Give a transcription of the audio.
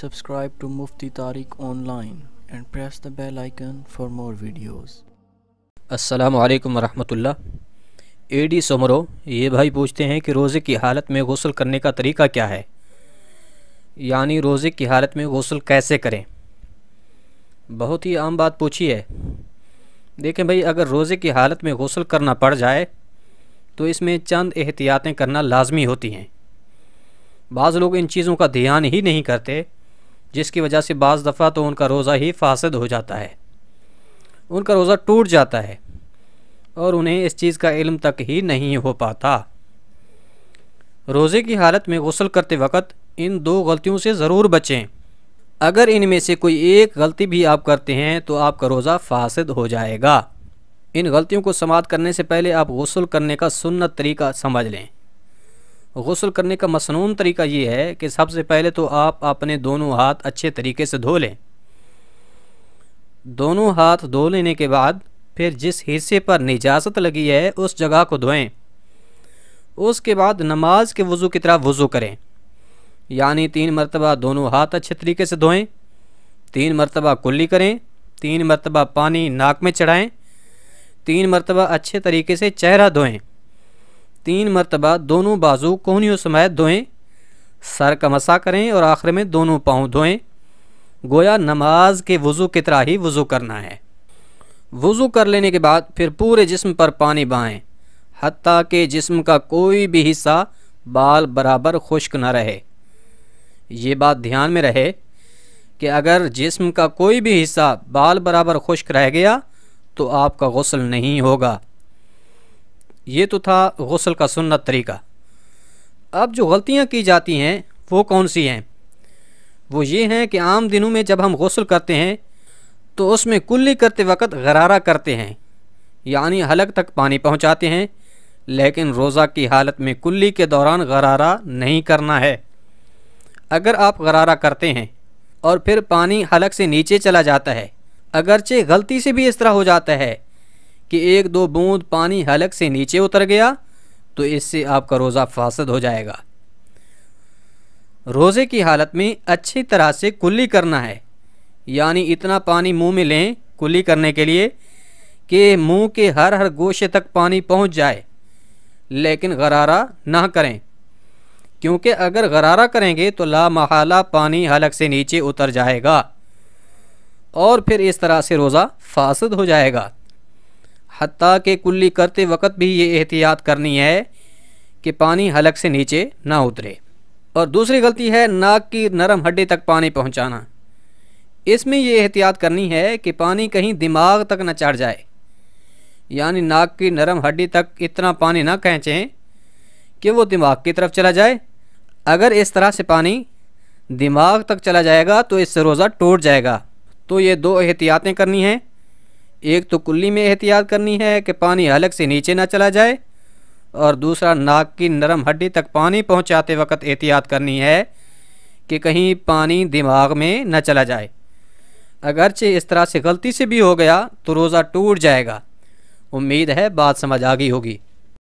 subscribe to Mufti Tariq online and press the bell icon for more videos. Assalamu alaikum ए डी समरो ये भाई पूछते हैं कि रोज़े की हालत में गोसल करने का तरीका क्या है यानी रोज़े की हालत में गोसल कैसे करें बहुत ही आम बात पूछी है देखें भाई अगर रोज़े की हालत में गोसल करना पड़ जाए तो इसमें चंद एहतियातें करना लाजमी होती हैं बाज़ लोग इन चीज़ों का ध्यान ही नहीं करते जिसकी वजह से बज़ दफ़ा तो उनका रोज़ा ही फासद हो जाता है उनका रोज़ा टूट जाता है और उन्हें इस चीज़ का इल्म तक ही नहीं हो पाता रोज़े की हालत में गसल करते वक्त इन दो गलतियों से ज़रूर बचें अगर इनमें से कोई एक गलती भी आप करते हैं तो आपका रोज़ा फासद हो जाएगा इन गलतियों को समाप्त करने से पहले आप गसल करने का सुन्नत तरीका समझ लें गसल करने का मसनून तरीका ये है कि सबसे पहले तो आप अपने दोनों हाथ अच्छे तरीके से धो लें दोनों हाथ धो लेने के बाद फिर जिस हिस्से पर निजाजत लगी है उस जगह को धोएं उसके बाद नमाज के वज़ू की तरह वज़ू करें यानी तीन मरतबा दोनों हाथ अच्छे तरीके से धोएं तीन मरतबा कुल्ली करें तीन मरतबा पानी नाक में चढ़ाएं तीन मरतबा अच्छे तरीके से चेहरा धोएं तीन मरतबा दोनों बाजू कोहनियों समेत धोएं सर का मसा करें और आखिर में दोनों पाँव धोएं गोया नमाज के वज़ू की तरह ही वज़ू करना है वज़ू कर लेने के बाद फिर पूरे जिस्म पर पानी बहाएँ हती कि जिस्म का कोई भी हिस्सा बाल बराबर खुश्क न रहे ये बात ध्यान में रहे कि अगर जिस्म का कोई भी हिस्सा बाल बराबर खुश्क रह गया तो आपका गसल नहीं होगा ये तो था गसल का सुन्नत तरीका अब जो गलतियाँ की जाती हैं वो कौन सी हैं वो ये हैं कि आम दिनों में जब हम गसल करते हैं तो उसमें कुल्ली करते वक्त गरारा करते हैं यानी हलक तक पानी पहुंचाते हैं लेकिन रोज़ा की हालत में कुल्ली के दौरान गरारा नहीं करना है अगर आप गरारा करते हैं और फिर पानी हलक से नीचे चला जाता है अगरचे गलती से भी इस तरह हो जाता है कि एक दो बूंद पानी हलक से नीचे उतर गया तो इससे आपका रोज़ा फासद हो जाएगा रोज़े की हालत में अच्छी तरह से कुल्ली करना है यानी इतना पानी मुंह में लें कुल्ली करने के लिए कि मुंह के हर हर गोशे तक पानी पहुंच जाए लेकिन गरारा ना करें क्योंकि अगर गरारा करेंगे तो ला महाला पानी हलक से नीचे उतर जाएगा और फिर इस तरह से रोज़ा फासद हो जाएगा हती के कुल्ली करते वक्त भी ये एहतियात करनी है कि पानी हलक से नीचे ना उतरे और दूसरी गलती है नाक की नरम हड्डी तक पानी पहुंचाना। इसमें ये एहतियात करनी है कि पानी कहीं दिमाग तक न चढ़ जाए यानी नाक की नरम हड्डी तक इतना पानी ना खींचें कि वो दिमाग की तरफ चला जाए अगर इस तरह से पानी दिमाग तक चला जाएगा तो इससे रोज़ा टूट जाएगा तो ये दो एहतियातें करनी हैं एक तो कुल्ली में एहतियात करनी है कि पानी हलक से नीचे ना चला जाए और दूसरा नाक की नरम हड्डी तक पानी पहुंचाते वक्त एहतियात करनी है कि कहीं पानी दिमाग में न चला जाए अगरचे इस तरह से गलती से भी हो गया तो रोज़ा टूट जाएगा उम्मीद है बात समझ आ गई होगी